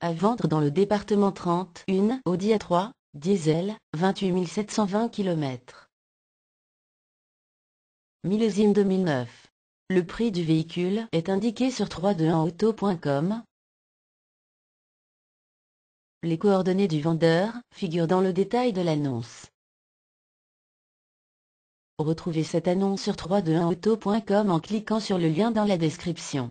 À vendre dans le département 30, une Audi A3, diesel, 28 720 km. Millésime 2009. Le prix du véhicule est indiqué sur 321auto.com. Les coordonnées du vendeur figurent dans le détail de l'annonce. Retrouvez cette annonce sur 321auto.com en cliquant sur le lien dans la description.